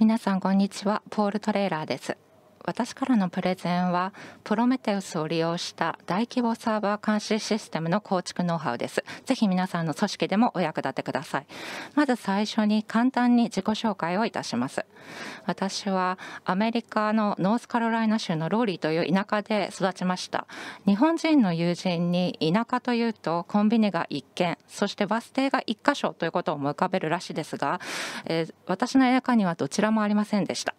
皆さんこんにちはポールトレーラーです私からのプレゼンは、プロメテウスを利用した大規模サーバー監視システムの構築ノウハウです。ぜひ皆さんの組織でもお役立てください。まず最初に簡単に自己紹介をいたします。私はアメリカのノースカロライナ州のローリーという田舎で育ちました。日本人の友人に田舎というとコンビニが1軒、そしてバス停が1箇所ということを思い浮かべるらしいですが、えー、私の田舎にはどちらもありませんでした。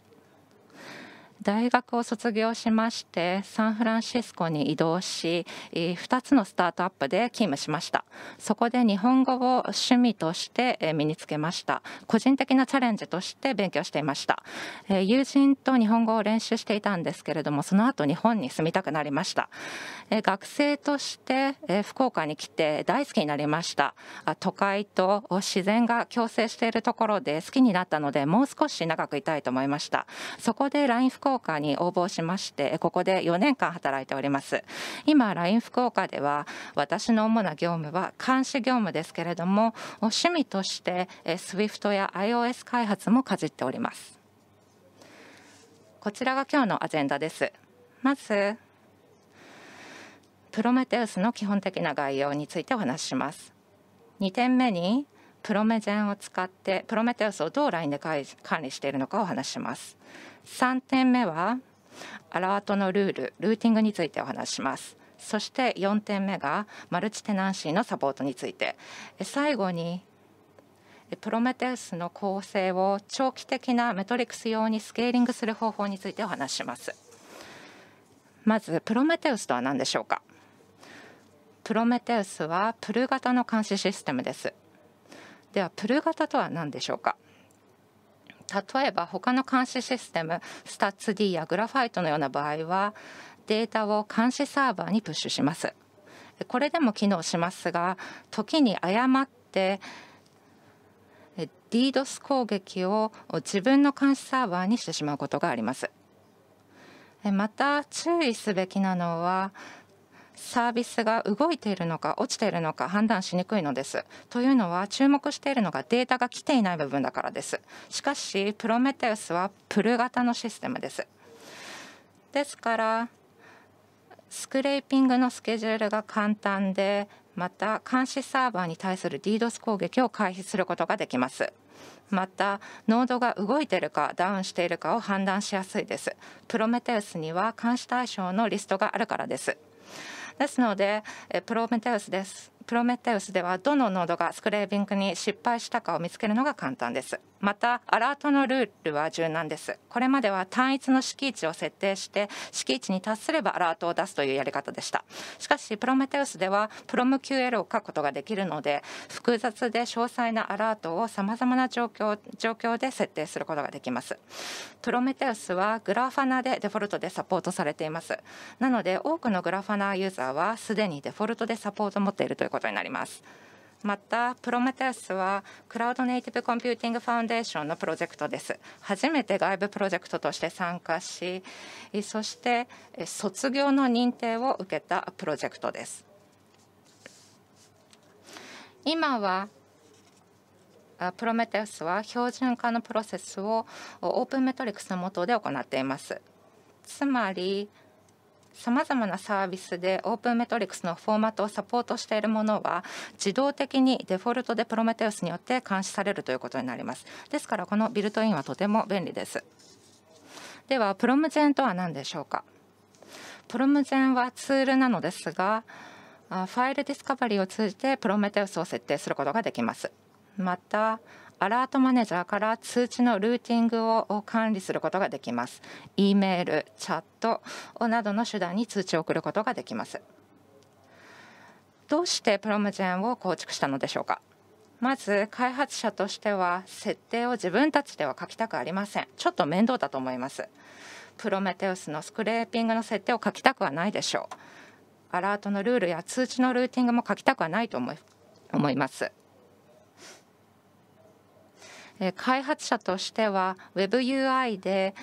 大学を卒業しましてサンフランシスコに移動し2つのスタートアップで勤務しましたそこで日本語を趣味として身につけました個人的なチャレンジとして勉強していました友人と日本語を練習していたんですけれどもその後日本に住みたくなりました学生として福岡に来て大好きになりました都会と自然が共生しているところで好きになったのでもう少し長くいたいと思いましたそこで LINE 福福岡に応募しましてここで4年間働いております今 LINE 福岡では私の主な業務は監視業務ですけれども趣味として SWIFT や iOS 開発もかじっておりますこちらが今日のアジェンダですまずプロメテウスの基本的な概要についてお話しします2点目にプロメジェンを使ってプロメテウスをどう LINE で管理しているのかをお話します3点目はアラートのルールルーティングについてお話しますそして4点目がマルチテナンシーのサポートについて最後にプロメテウスの構成を長期的なメトリクス用にスケーリングする方法についてお話しますまずプロメテウスとは何でしょうかプロメテウスはプル型の監視システムですではプル型とは何でしょうか例えば他の監視システムスタッツ d やグラファイトのような場合はデータを監視サーバーにプッシュしますこれでも機能しますが時に誤って DDoS 攻撃を自分の監視サーバーにしてしまうことがありますまた注意すべきなのはサービスが動いているのか落ちているのか判断しにくいのですというのは注目しているのがデータが来ていない部分だからですしかしプロメテウスはプル型のシステムですですからスクレーピングのスケジュールが簡単でまた監視サーバーに対する DDoS 攻撃を回避することができますまたノードが動いているかダウンしているかを判断しやすいですプロメテウスには監視対象のリストがあるからですですのでプロメテウスです。プロメテウスではどのノードがスクレービングに失敗したかを見つけるのが簡単ですまたアラートのルールは柔軟ですこれまでは単一の敷地を設定して敷地に達すればアラートを出すというやり方でしたしかしプロメテウスではプロム QL を書くことができるので複雑で詳細なアラートをさまざまな状況状況で設定することができますプロメテウスはグラファナでデフォルトでサポートされていますなので多くのグラファナユーザーはすでにデフォルトでサポートを持っているということことになります。またプロメテウスはクラウドネイティブコンピューティングファウンデーションのプロジェクトです初めて外部プロジェクトとして参加しそして卒業の認定を受けたプロジェクトです今はプロメテウスは標準化のプロセスをオープンメトリクスの下で行っていますつまりさまざまなサービスでオープンメトリックスのフォーマットをサポートしているものは自動的にデフォルトでプロメテウスによって監視されるということになりますですからこのビルトインはとても便利ですではプロムジェンとは何でしょうかプロムジェンはツールなのですがファイルディスカバリーを通じてプロメテウスを設定することができますまたアラートマネージャーから通知のルーティングを管理することができます。E メール、チャットなどの手段に通知を送ることができます。どうしてプロムジェンを構築したのでしょうかまず開発者としては設定を自分たちでは書きたくありませんちょっと面倒だと思いますプロメテウスのスクレーピングの設定を書きたくはないでしょうアラートのルールや通知のルーティングも書きたくはないと思います開発者としては WebUI で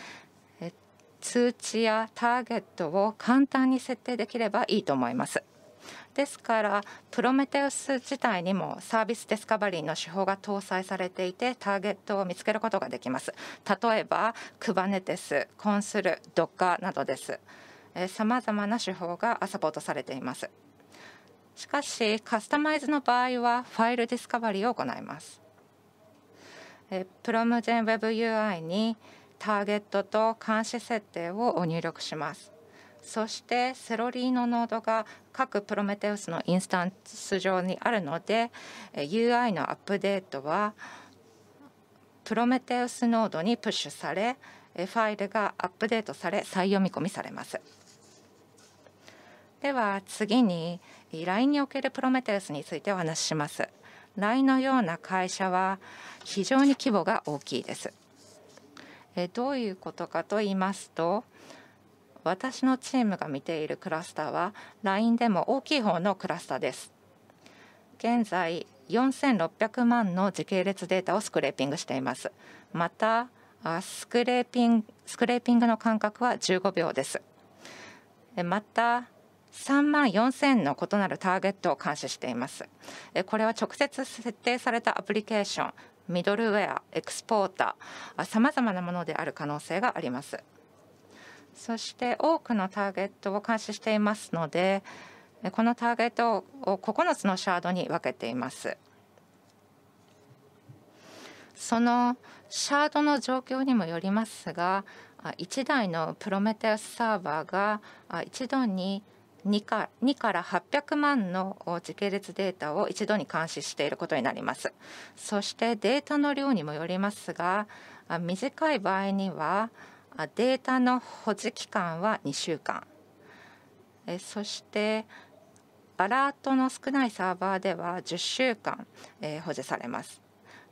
通知やターゲットを簡単に設定できればいいと思います。ですからプロメテウス自体にもサービスディスカバリーの手法が搭載されていてターゲットを見つけることができます例えば Kubernetes、コンスル、Docker などですさまざまな手法がサポートされていますしかしカスタマイズの場合はファイルディスカバリーを行いますプロムジェン WebUI にターゲットと監視設定を入力しますそしてセロリーのノードが各プロメテウスのインスタンス上にあるので UI のアップデートはプロメテウスノードにプッシュされファイルがアップデートされ再読み込みされますでは次に LINE におけるプロメテウスについてお話しします LINE のような会社は非常に規模が大きいです。えどういうことかと言いますと私のチームが見ているクラスターは LINE でも大きい方のクラスターです。現在4600万の時系列データをスクレーピングしています。またスクレーピングスクレーピングの間隔は15秒です。また3万4000の異なるターゲットを監視しています。これは直接設定されたアプリケーション、ミドルウェア、エクスポーター、さまざまなものである可能性があります。そして多くのターゲットを監視していますので、このターゲットを9つのシャードに分けています。そのシャードの状況にもよりますが、1台のプロメテウスサーバーが一度に2か ,2 から800万の時系列データを一度に監視していることになりますそしてデータの量にもよりますが短い場合にはデータの保持期間は2週間そしてアラートの少ないサーバーでは10週間保持されます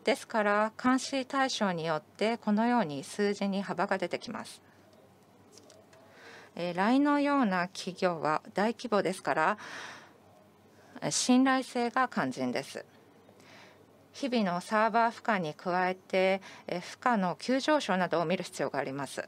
ですから監視対象によってこのように数字に幅が出てきますえ LINE のような企業は大規模ですから信頼性が肝心です日々のサーバー負荷に加えて、え負荷の急上昇などを見る必要があります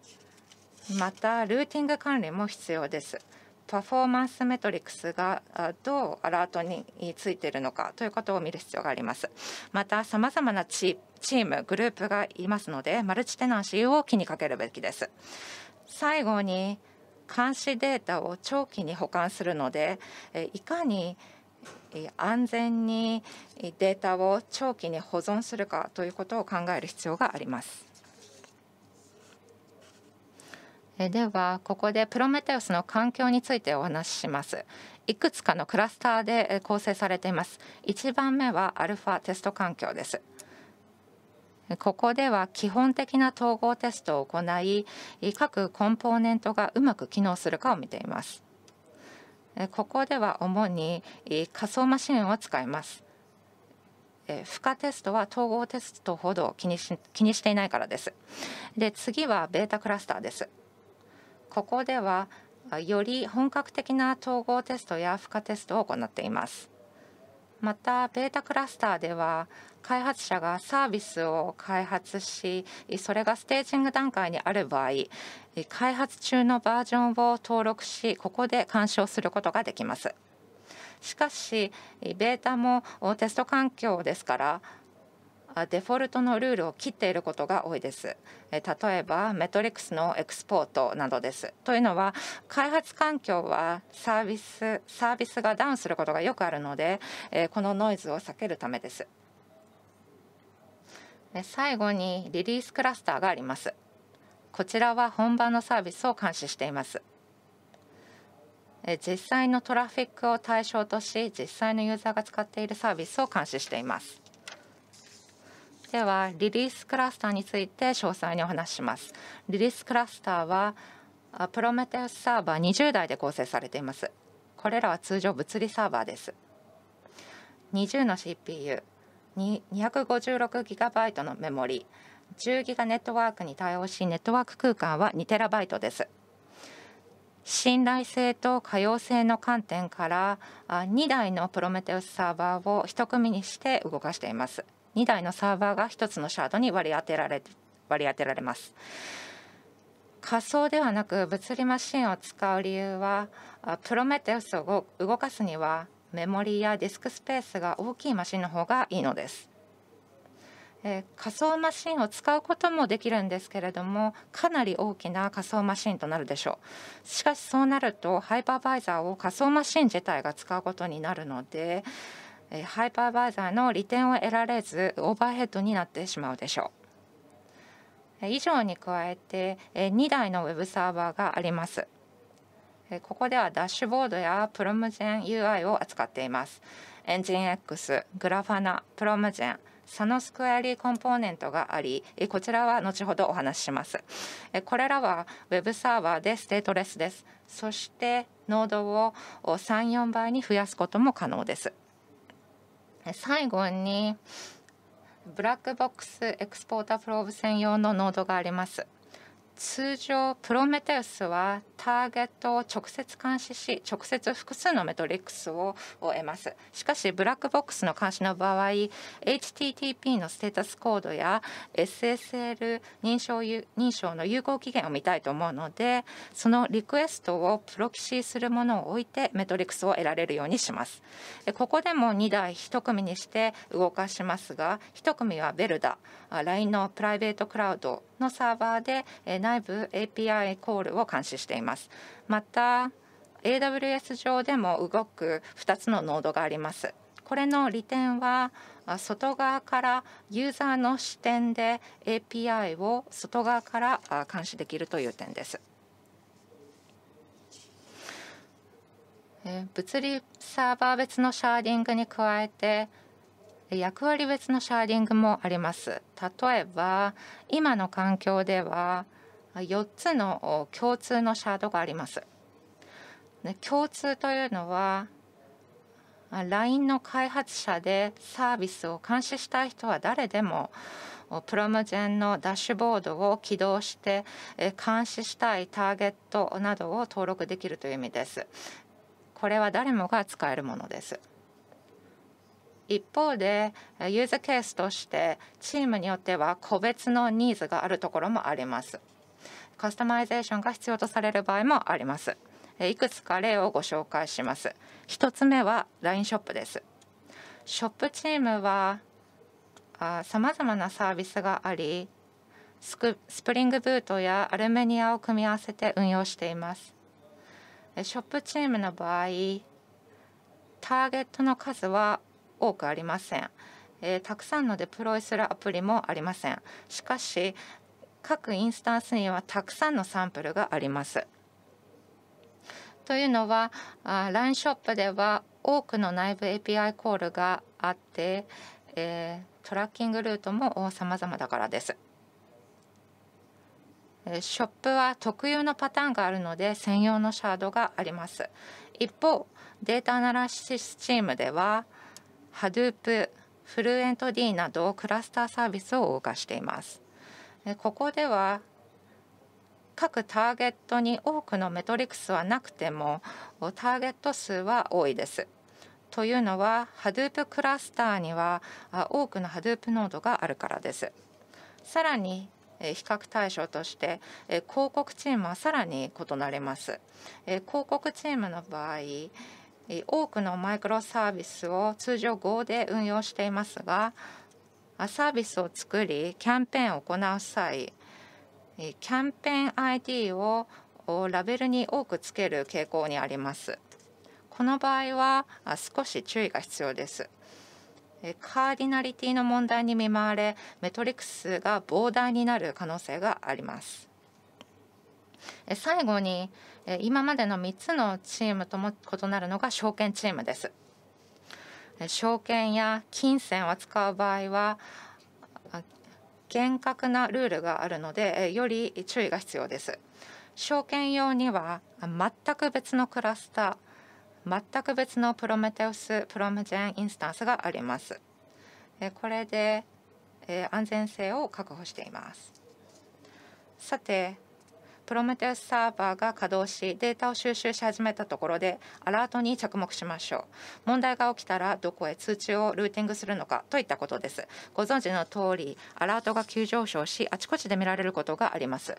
またルーティング管理も必要ですパフォーマンスメトリクスがどうアラートについているのかということを見る必要があります。また、さまざまなチーム、グループがいますので、マルチテナンシーを気にかけるべきです。最後に、監視データを長期に保管するのでいかに安全にデータを長期に保存するかということを考える必要があります。ではここでプロメテウスの環境についてお話ししますいくつかのクラスターで構成されています1番目はアルファテスト環境ですここでは基本的な統合テストを行い各コンポーネントがうまく機能するかを見ていますここでは主に仮想マシンを使います負荷テストは統合テストほど気にし気にしていないからですで次はベータクラスターですここではより本格的な統合テストや負荷テストを行っていますまたベータクラスターでは開発者がサービスを開発しそれがステージング段階にある場合開発中のバージョンを登録しここで鑑賞することができますしかしベータもテスト環境ですからデフォルトのルールを切っていることが多いです。例えばメトリックスのエクスポートなどです。というのは開発環境はサービスサービスがダウンすることがよくあるのでこのノイズを避けるためです。最後にリリースクラスターがあります。こちらは本番のサービスを監視しています。実際のトラフィックを対象とし実際のユーザーが使っているサービスを監視しています。ではリリースクラスターについて詳細にお話ししますリリースクラスターはプロメテウスサーバー20台で構成されていますこれらは通常物理サーバーです20の CPU 256GB のメモリ 10GB ネットワークに対応しネットワーク空間は 2TB です信頼性と可用性の観点から2台のプロメテウスサーバーを1組にして動かしています2台のサーバーが1つのシャードに割り当てられ割り当てられます仮想ではなく物理マシンを使う理由はプロメテウスを動かすにはメモリやディスクスペースが大きいマシンの方がいいのです、え仮想マシンを使うこともできるんですけれどもかなり大きな仮想マシンとなるでしょうしかしそうなるとハイパーバイザーを仮想マシン自体が使うことになるのでハイパーバイザーの利点を得られずオーバーヘッドになってしまうでしょう以上に加えて2台の Web サーバーがありますここではダッシュボードやプロムゼン UI を扱っていますエンジン X、グラファナ、プロムゼン、サノスクエリーコンポーネントがありこちらは後ほどお話ししますこれらは Web サーバーでステートレスですそしてノードを34倍に増やすことも可能です最後にブラックボックスエクスポータープローブ専用のノードがあります通常プロメテウスはターゲットを直接監視し直接複数のメトリックスを得ますしかしブラックボックスの監視の場合 HTTP のステータスコードや SSL 認証認証の有効期限を見たいと思うのでそのリクエストをプロキシーするものを置いてメトリックスを得られるようにしますここでも2台1組にして動かしますが1組はベルダ LINE のプライベートクラウドのサーバーで内部 API コールを監視していますまた AWS 上でも動く2つのノードがありますこれの利点は外側からユーザーの視点で API を外側から監視できるという点です物理サーバー別のシャーディングに加えて役割別のシャーディングもあります例えば今の環境では4つの共通のシャードがあります。共通というのは LINE の開発者でサービスを監視したい人は誰でもプロムジェンのダッシュボードを起動して監視したいターゲットなどを登録できるという意味です。これは誰もが使えるものです。一方でユーズケースとしてチームによっては個別のニーズがあるところもあります。カスタマイゼーションが必要とされる場合もありますいくつか例をご紹介します1つ目は LINE ショップですショップチームはさまざまなサービスがありスプリングブートやアルメニアを組み合わせて運用していますショップチームの場合ターゲットの数は多くありません、えー、たくさんのデプロイするアプリもありませんしかし各インスタンスにはたくさんのサンプルがあります。というのは LINE ショップでは多くの内部 API コールがあって、えー、トラッキングルートも様々だからです。ショップは特有のパターンがあるので専用のシャードがあります。一方、データアナラシスチームでは Hadoop、フルエント D などクラスターサービスを謳歌しています。ここでは各ターゲットに多くのメトリックスはなくてもターゲット数は多いです。というのは Hadoop クラスターには多くの Hadoop ノードがあるからです。さらに比較対象として広告チームはさらに異なります。広告チームの場合多くのマイクロサービスを通常 Go で運用していますがサービスを作りキャンペーンを行う際キャンペーン ID をラベルに多くつける傾向にありますこの場合は少し注意が必要ですカーディナリティの問題に見舞われメトリクスが膨大になる可能性があります最後に今までの3つのチームとも異なるのが証券チームです証券や金銭を使う場合は厳格なルールがあるのでより注意が必要です。証券用には全く別のクラスター全く別のプロメテウスプロムジェンインスタンスがありますこれで安全性を確保していますさてプロメテウスサーバーが稼働しデータを収集し始めたところでアラートに着目しましょう問題が起きたらどこへ通知をルーティングするのかといったことですご存知の通りアラートが急上昇しあちこちで見られることがあります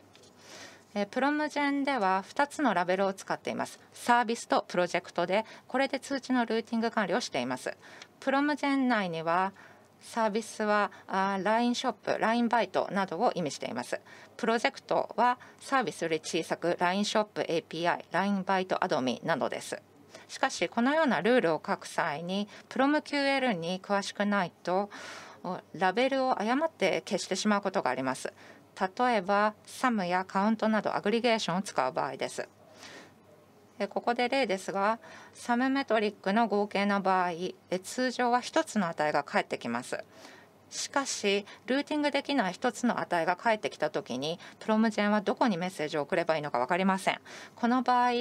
プロムジェンでは2つのラベルを使っていますサービスとプロジェクトでこれで通知のルーティング管理をしていますプロムジェン内にはサービスは LINE ショップ LINE バイトなどを意味していますプロジェクトはサービスより小さく LINE ショップ API LINE バイトアドミなどですしかしこのようなルールを書く際にプロム q l に詳しくないとラベルを誤って消してしまうことがあります例えばサムやカウントなどアグリゲーションを使う場合ですここで例ですがサムメトリックの合計の場合通常は1つの値が返ってきます。しかしルーティングできない1つの値が返ってきた時にプロムジェンはどこにメッセージを送ればいいのか分かりません。この場合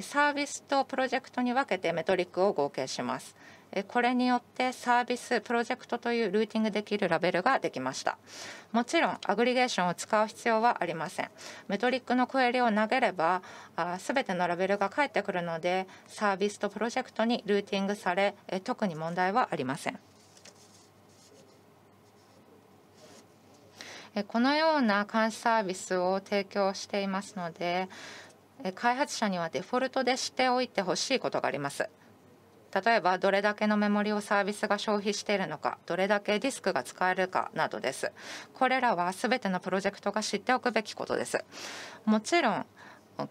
サービスとプロジェクトに分けてメトリックを合計します。これによってサービスプロジェクトというルーティングできるラベルができましたもちろんアグリゲーションを使う必要はありませんメトリックのクエリを投げればすべてのラベルが返ってくるのでサービスとプロジェクトにルーティングされ特に問題はありませんこのような監視サービスを提供していますので開発者にはデフォルトでしておいてほしいことがあります。例えばどれだけのメモリをサービスが消費しているのかどれだけディスクが使えるかなどですこれらは全てのプロジェクトが知っておくべきことですもちろん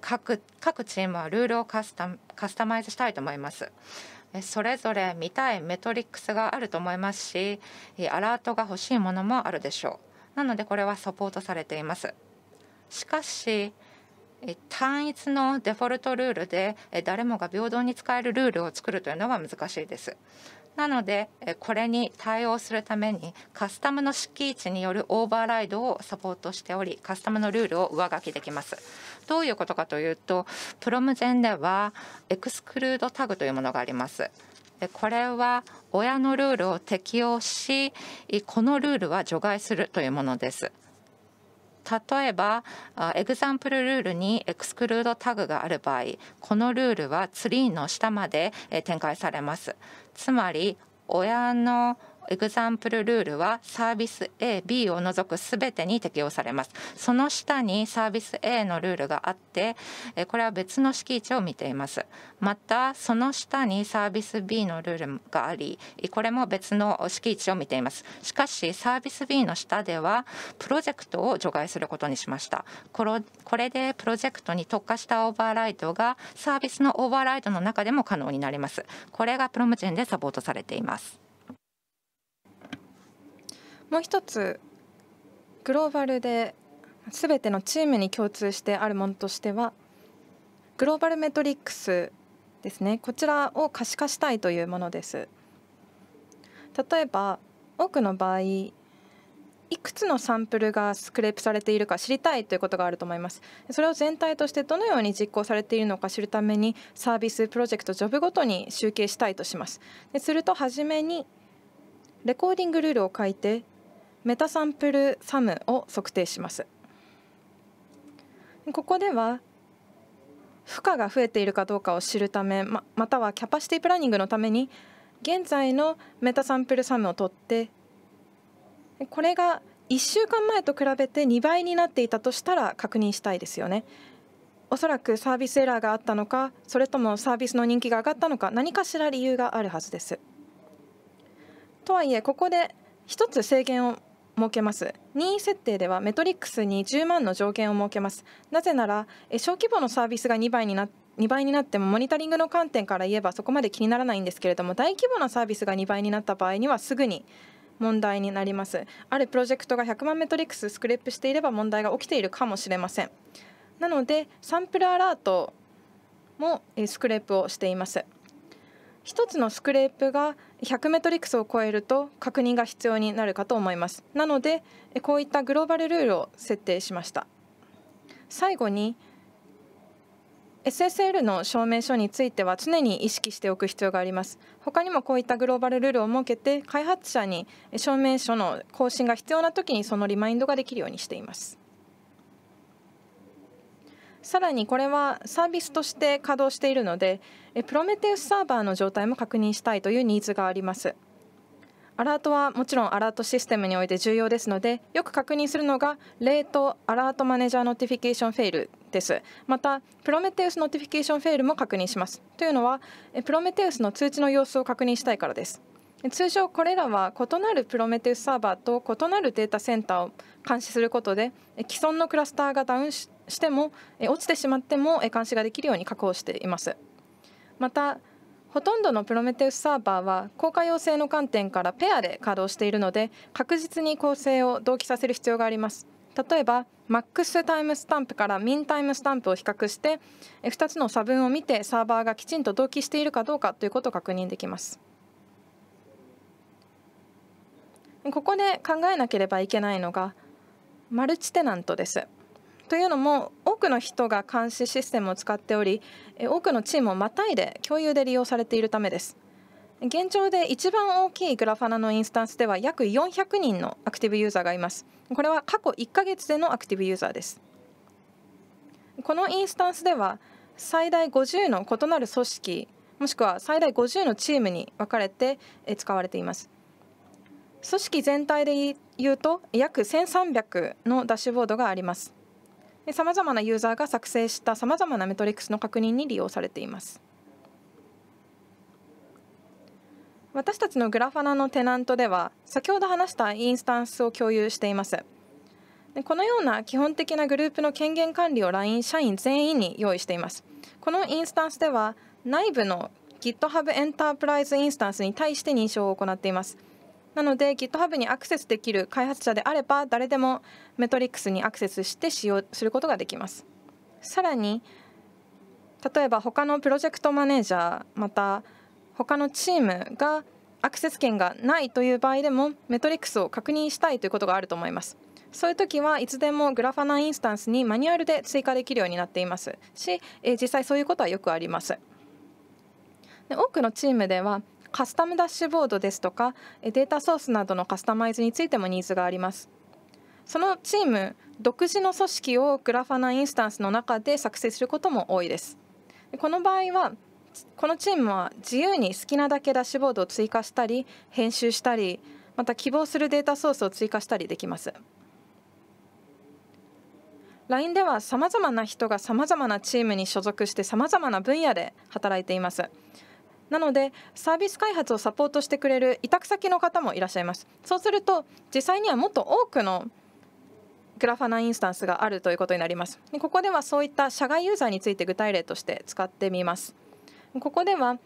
各各チームはルールをカスタカスタマイズしたいと思いますそれぞれ見たいメトリックスがあると思いますしアラートが欲しいものもあるでしょうなのでこれはサポートされていますしかし単一のデフォルトルールで誰もが平等に使えるルールを作るというのは難しいです。なのでこれに対応するためにカスタムの敷地によるオーバーライドをサポートしておりカスタムのルールを上書きできます。どういうことかというとプロム前ではエクスクルードタグというものがあります。これは親のルールを適用しこのルールは除外するというものです。例えばエグザンプルルールにエクスクルードタグがある場合このルールはツリーの下まで展開されますつまり親のエグザンプルルールはサービス A、B を除く全てに適用されます。その下にサービス A のルールがあって、これは別の式位置を見ています。また、その下にサービス B のルールがあり、これも別の式位置を見ています。しかし、サービス B の下では、プロジェクトを除外することにしました。これでプロジェクトに特化したオーバーライドがサービスのオーバーライドの中でも可能になります。これがプロムチェンでサポートされています。もう一つグローバルで全てのチームに共通してあるものとしてはグローバルメトリックスですねこちらを可視化したいというものです例えば多くの場合いくつのサンプルがスクレープされているか知りたいということがあると思いますそれを全体としてどのように実行されているのか知るためにサービスプロジェクトジョブごとに集計したいとしますですると初めにレコーディングルールを書いてメタサンプルサムを測定しますここでは負荷が増えているかどうかを知るためままたはキャパシティプランニングのために現在のメタサンプルサムを取ってこれが1週間前と比べて2倍になっていたとしたら確認したいですよねおそらくサービスエラーがあったのかそれともサービスの人気が上がったのか何かしら理由があるはずですとはいえここで一つ制限を設けます任意設定ではメトリックスに10万の上限を設けますなぜなら小規模のサービスが2倍になって2倍になってもモニタリングの観点から言えばそこまで気にならないんですけれども大規模なサービスが2倍になった場合にはすぐに問題になりますあるプロジェクトが100万メトリックススクレップしていれば問題が起きているかもしれませんなのでサンプルアラートもスクレープをしています1つのスクレープが100メトリクスを超えると確認が必要になるかと思いますなのでこういったグローバルルールを設定しました最後に SSL の証明書については常に意識しておく必要があります他にもこういったグローバルルールを設けて開発者に証明書の更新が必要な時にそのリマインドができるようにしていますさらにこれはサービスとして稼働しているのでプロメテウスサーバーの状態も確認したいというニーズがありますアラートはもちろんアラートシステムにおいて重要ですのでよく確認するのがレートアラートマネージャーノティフィケーションフェイルですまたプロメテウスノティフィケーションフェイルも確認しますというのはプロメテウスの通知の様子を確認したいからです通常これらは異なるプロメテウスサーバーと異なるデータセンターを監視することで既存のクラスターがダウンしても落ちてしまっても監視ができるように確保していますまたほとんどのプロメテウスサーバーは効果要請の観点からペアで稼働しているので確実に構成を同期させる必要があります例えば MAX タイムスタンプから MIN タイムスタンプを比較して2つの差分を見てサーバーがきちんと同期しているかどうかということを確認できます。ここで考えなければいけないのがマルチテナントです。というのも多くの人が監視システムを使っており多くのチームをまたいで共有で利用されているためです現状で一番大きいグラファナのインスタンスでは約400人のアクティブユーザーがいますこれは過去1ヶ月でのアクティブユーザーですこのインスタンスでは最大50の異なる組織もしくは最大50のチームに分かれて使われています組織全体でいうと約1300のダッシュボードがありますさまざまなユーザーが作成したさまざまなメトリックスの確認に利用されています私たちのグラファナのテナントでは先ほど話したインスタンスを共有していますこのような基本的なグループの権限管理を LINE 社員全員に用意していますこのインスタンスでは内部の GitHub エンタープライズインスタンスに対して認証を行っていますなので GitHub にアクセスできる開発者であれば誰でもメトリックスにアクセスして使用することができます。さらに例えば他のプロジェクトマネージャーまた他のチームがアクセス権がないという場合でもメトリックスを確認したいということがあると思います。そういう時はいつでもグラファナインスタンスにマニュアルで追加できるようになっていますし、え実際そういうことはよくあります。で多くのチームではカスタムダッシュボードですとかデータソースなどのカスタマイズについてもニーズがありますそのチーム独自の組織をグラファナインスタンスの中で作成することも多いですこの場合はこのチームは自由に好きなだけダッシュボードを追加したり編集したりまた希望するデータソースを追加したりできます LINE ではさまざまな人がさまざまなチームに所属してさまざまな分野で働いていますなのでサービス開発をサポートしてくれる委託先の方もいらっしゃいますそうすると実際にはもっと多くのグラファナインスタンスがあるということになりますここではそういった社外ユーザーについて具体例として使ってみますここでは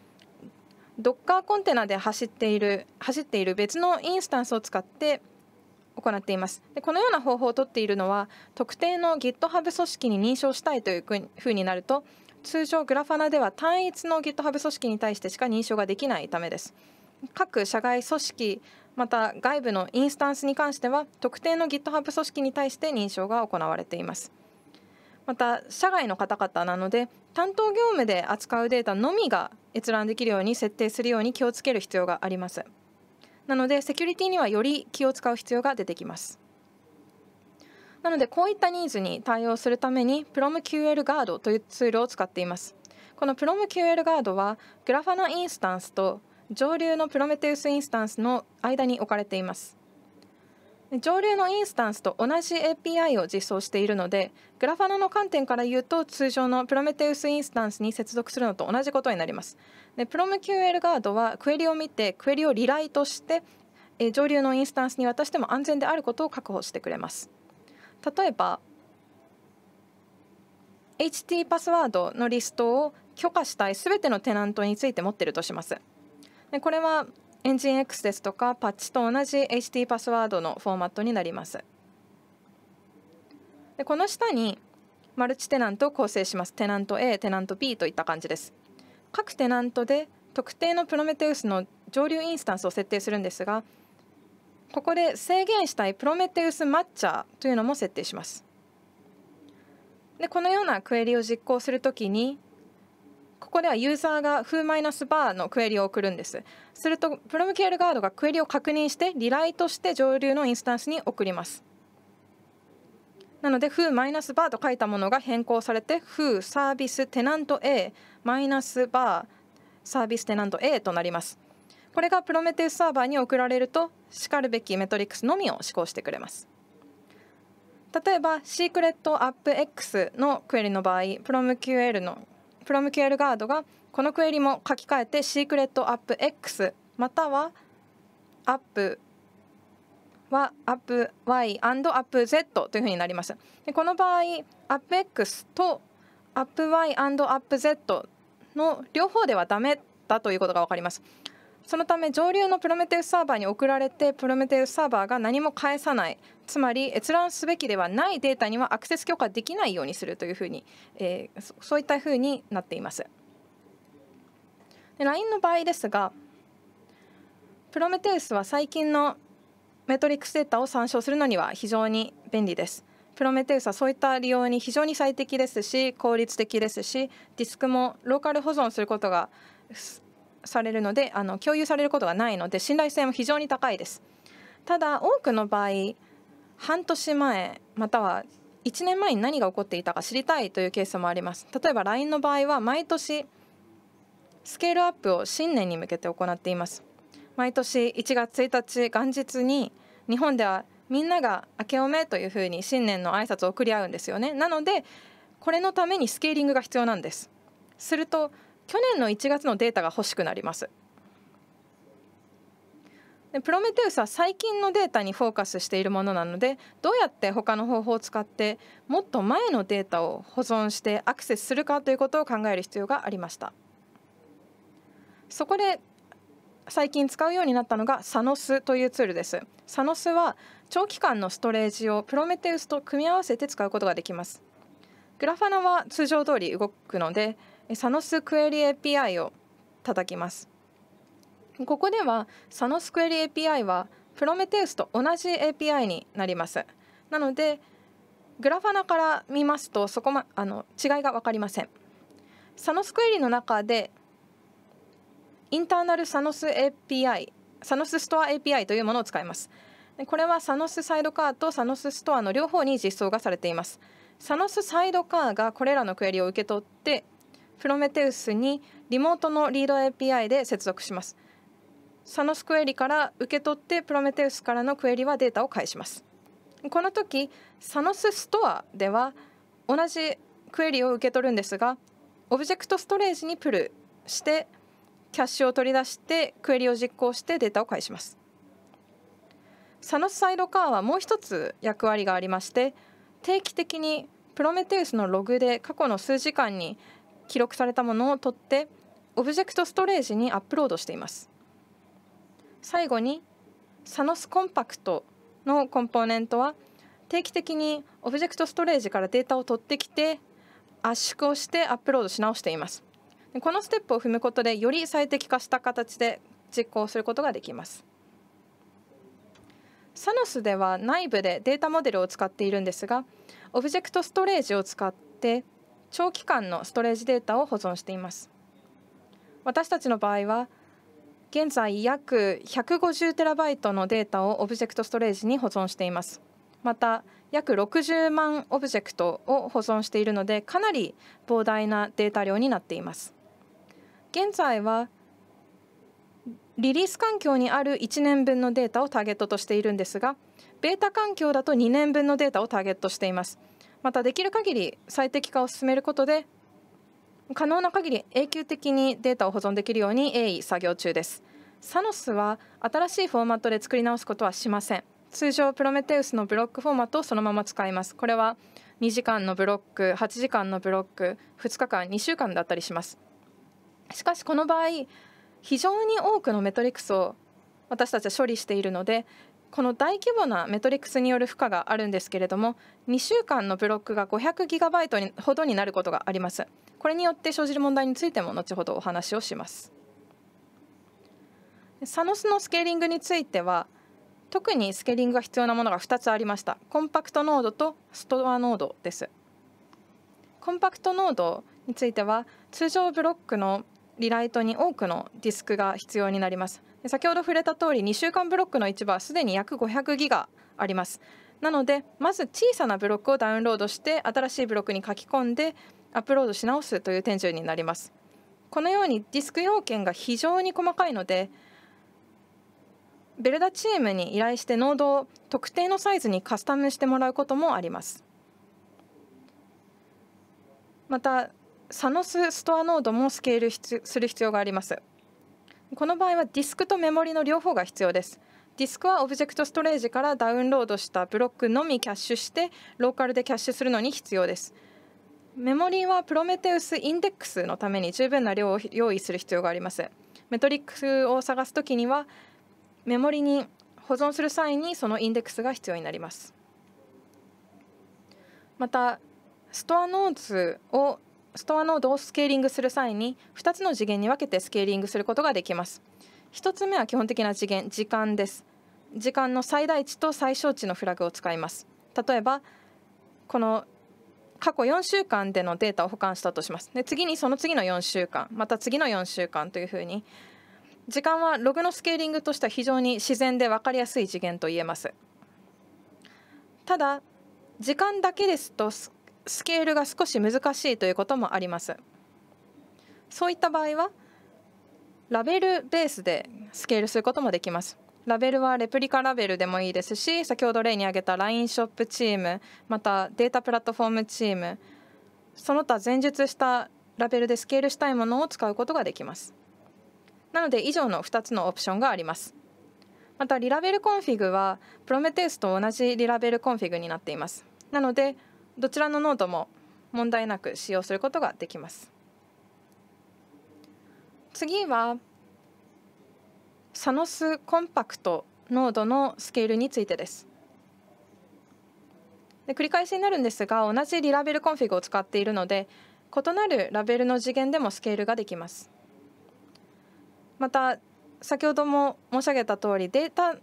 ドッカーコンテナで走っている走っている別のインスタンスを使って行っていますでこのような方法をとっているのは特定の GitHub 組織に認証したいというふうになると通常グラファナでは単一の GitHub 組織に対してしか認証ができないためです各社外組織また外部のインスタンスに関しては特定の GitHub 組織に対して認証が行われていますまた社外の方々なので担当業務で扱うデータのみが閲覧できるように設定するように気をつける必要がありますなのでセキュリティにはより気を使う必要が出てきますなのでこういったニーズに対応するために PromQL ガードというツールを使っていますこの PromQL ガードはグラファナインスタンスと上流のプロメテウスインスタンスの間に置かれています上流のインスタンスと同じ API を実装しているのでグラファナの観点から言うと通常のプロメテウスインスタンスに接続するのと同じことになりますで PromQL ガードはクエリを見てクエリをリライトして上流のインスタンスに渡しても安全であることを確保してくれます例えば HT パスワードのリストを許可したいすべてのテナントについて持っているとします。でこれはエンジン X ですとかパッチと同じ HT パスワードのフォーマットになります。でこの下にマルチテナントを構成します。テナント A、テナント B といった感じです。各テナントで特定のプロメテウスの上流インスタンスを設定するんですがここで制限したいプロメテウスマッチャーというのも設定します。でこのようなクエリを実行するときにここではユーザーがマイナスバーのクエリを送るんです。するとプロムケールガードがクエリを確認してリライトして上流のインスタンスに送ります。なのでマイナスバーと書いたものが変更されて風サービステナント A マイナスバーサービステナント A となります。これがプロメテウスサーバーに送られるとしかるべきメトリクスのみを試行してくれます例えばシークレットアップ X のクエリの場合プロム QL のプロム QL ガードがこのクエリも書き換えてシークレットアップ X またはアップはアップ Y& アップ Z というふうになりますでこの場合アップ X とアップ Y& アップ Z の両方ではダメだということが分かりますそのため上流のプロメテウスサーバーに送られてプロメテウスサーバーが何も返さないつまり閲覧すべきではないデータにはアクセス許可できないようにするというふうに、えー、そういったふうになっています。で LINE の場合ですがプロメテウスは最近のメトリックスデータを参照するのには非常に便利です。プロメテウスはそういった利用に非常に最適ですし効率的ですしディスクもローカル保存することがされるのであの共有されることがないので信頼性も非常に高いですただ多くの場合半年前または1年前に何が起こっていたか知りたいというケースもあります例えば LINE の場合は毎年スケールアップを新年に向けて行っています毎年1月1日元日に日本ではみんなが明けおめというふうに新年の挨拶を送り合うんですよねなのでこれのためにスケーリングが必要なんですすると去年の1月のデータが欲しくなりますでプロメテウスは最近のデータにフォーカスしているものなのでどうやって他の方法を使ってもっと前のデータを保存してアクセスするかということを考える必要がありましたそこで最近使うようになったのが SANOS というツールです SANOS は長期間のストレージをプロメテウスと組み合わせて使うことができますグラファナは通常通り動くのでサノスクエリ API を叩きます。ここではサノスクエリ API はプロメテウスと同じ API になります。なのでグラファナから見ますとそこまあの違いが分かりません。サノスクエリの中でインターナルサノス API サノスストア API というものを使います。これはサノスサイドカーとサノスストアの両方に実装がされています。サノスサイドカーがこれらのクエリを受け取ってプロメテウスにリモートのリード API で接続します。サノスクエリから受け取ってプロメテウスからのクエリはデータを返します。この時サノスストアでは同じクエリを受け取るんですがオブジェクトストレージにプルしてキャッシュを取り出してクエリを実行してデータを返します。サノスサイドカーはもう一つ役割がありまして定期的にプロメテウスのログで過去の数時間に記録されたものを取ってオブジェクトストレージにアップロードしています最後にサノスコンパクトのコンポーネントは定期的にオブジェクトストレージからデータを取ってきて圧縮をしてアップロードし直していますこのステップを踏むことでより最適化した形で実行することができますサノスでは内部でデータモデルを使っているんですがオブジェクトストレージを使って長期間のストレージデータを保存しています私たちの場合は現在約 150TB のデータをオブジェクトストレージに保存していますまた約60万オブジェクトを保存しているのでかなり膨大なデータ量になっています現在はリリース環境にある1年分のデータをターゲットとしているんですがベータ環境だと2年分のデータをターゲットしていますまたできる限り最適化を進めることで可能な限り永久的にデータを保存できるように鋭意作業中ですサノスは新しいフォーマットで作り直すことはしません通常プロメテウスのブロックフォーマットをそのまま使いますこれは2時間のブロック8時間のブロック2日間2週間だったりしますしかしこの場合非常に多くのメトリクスを私たちは処理しているのでこの大規模なメトリクスによる負荷があるんですけれども2週間のブロックが 500GB ほどになることがありますこれによって生じる問題についても後ほどお話をしますサノスのスケーリングについては特にスケーリングが必要なものが2つありましたコンパクトノードとストアノードですコンパクトノードについては通常ブロックのリライトに多くのディスクが必要になります先ほど触れた通り2週間ブロックの市場はすでに約500ギガありますなのでまず小さなブロックをダウンロードして新しいブロックに書き込んでアップロードし直すという手順になりますこのようにディスク要件が非常に細かいのでベルダチームに依頼してノードを特定のサイズにカスタムしてもらうこともありますまたサノスストアノードもスケールする必要がありますこの場合はディスクとメモリの両方が必要ですディスクはオブジェクトストレージからダウンロードしたブロックのみキャッシュしてローカルでキャッシュするのに必要ですメモリはプロメテウスインデックスのために十分な量を用意する必要がありますメトリックスを探すときにはメモリに保存する際にそのインデックスが必要になりますまたストアノーズをストアノードをスケーリングする際に2つの次元に分けてスケーリングすることができます1つ目は基本的な次元時間です時間の最大値と最小値のフラグを使います例えばこの過去4週間でのデータを保管したとしますで次にその次の4週間また次の4週間というふうに時間はログのスケーリングとしては非常に自然で分かりやすい次元と言えますただ時間だけですとスケールが少し難しいということもありますそういった場合はラベルベースでスケールすることもできますラベルはレプリカラベルでもいいですし先ほど例に挙げた LINE ショップチームまたデータプラットフォームチームその他前述したラベルでスケールしたいものを使うことができますなので以上の2つのオプションがありますまたリラベルコンフィグはプロメテウスと同じリラベルコンフィグになっていますなのでどちらのノートも問題なく使用することができます次はサノスコンパクトノードのスケールについてですで繰り返しになるんですが同じリラベルコンフィグを使っているので異なるラベルの次元でもスケールができますまた先ほども申し上げた通りデータ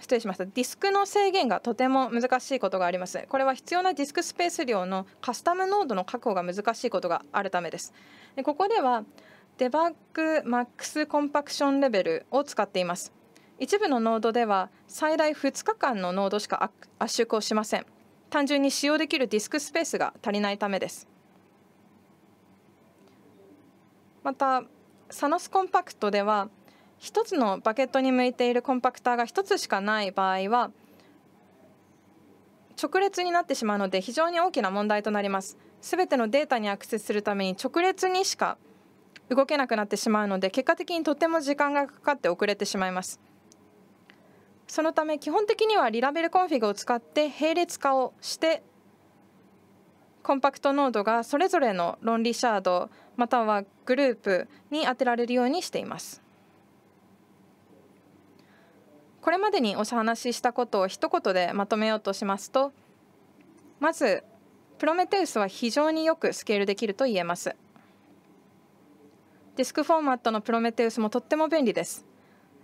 失礼しましたディスクの制限がとても難しいことがありますこれは必要なディスクスペース量のカスタムノードの確保が難しいことがあるためですでここではデバッグマックスコンパクションレベルを使っています一部のノードでは最大2日間のノードしか圧縮をしません単純に使用できるディスクスペースが足りないためですまたサノスコンパクトでは1つのバケットに向いているコンパクターが1つしかない場合は直列になってしまうので非常に大きな問題となります。すべてのデータにアクセスするために直列にしか動けなくなってしまうので結果的にとても時間がかかって遅れてしまいます。そのため基本的にはリラベルコンフィグを使って並列化をしてコンパクトノードがそれぞれの論理シャードまたはグループに当てられるようにしています。これまでにお話ししたことを一言でまとめようとしますとまずプロメテウスは非常によくスケールできると言えますディスクフォーマットのプロメテウスもとっても便利です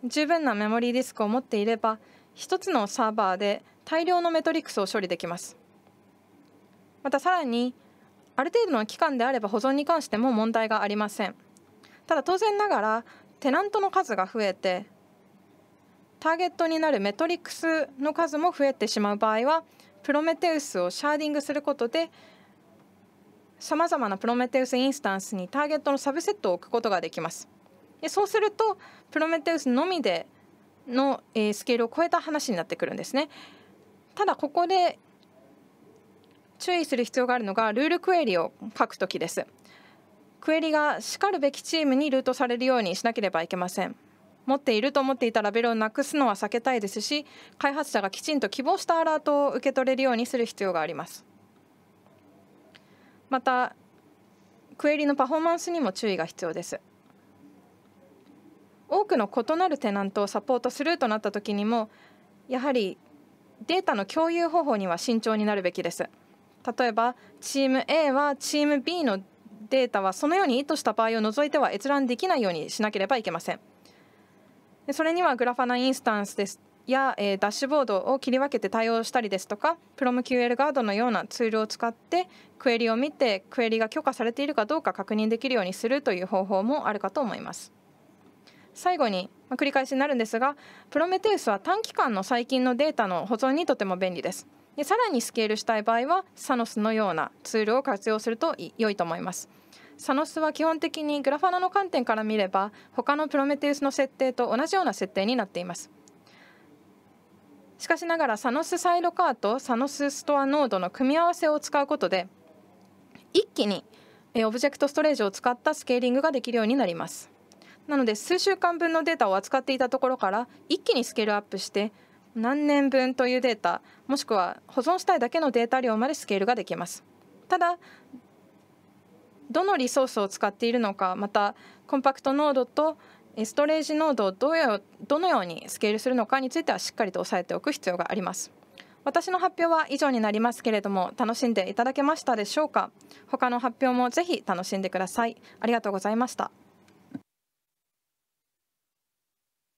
十分なメモリーディスクを持っていれば1つのサーバーで大量のメトリックスを処理できますまたさらにある程度の期間であれば保存に関しても問題がありませんただ当然ながらテナントの数が増えてターゲットになるメトリックスの数も増えてしまう場合はプロメテウスをシャーディングすることでさまざまなプロメテウスインスタンスにターゲットのサブセットを置くことができます。でそうするとプロメテウスのみでの、えー、スケールを超えた話になってくるんですね。ただここで注意する必要があるのがルールクエリを書くときです。クエリがしかるべきチームにルートされるようにしなければいけません。持っていると思っていたラベルをなくすのは避けたいですし開発者がきちんと希望したアラートを受け取れるようにする必要がありますまたクエリのパフォーマンスにも注意が必要です多くの異なるテナントをサポートするとなった時にもやはりデータの共有方法には慎重になるべきです例えばチーム A はチーム B のデータはそのように意図した場合を除いては閲覧できないようにしなければいけませんでそれにはグラファナインスタンスですや、えー、ダッシュボードを切り分けて対応したりですとか PromQL ガードのようなツールを使ってクエリを見てクエリが許可されているかどうか確認できるようにするという方法もあるかと思います。最後に、まあ、繰り返しになるんですがプロメテウスは短期間の最近のデータの保存にとても便利です。でさらにスケールしたい場合はサノスのようなツールを活用すると良いと思います。サノスは基本的にグラファナの観点から見れば他のプロメテウスの設定と同じような設定になっていますしかしながらサノスサイドカーとサノスストアノードの組み合わせを使うことで一気にオブジェクトストレージを使ったスケーリングができるようになりますなので数週間分のデータを扱っていたところから一気にスケールアップして何年分というデータもしくは保存したいだけのデータ量までスケールができますただどのリソースを使っているのかまたコンパクトノードとストレージノードをどうやどのようにスケールするのかについてはしっかりと押さえておく必要があります私の発表は以上になりますけれども楽しんでいただけましたでしょうか他の発表もぜひ楽しんでくださいありがとうございました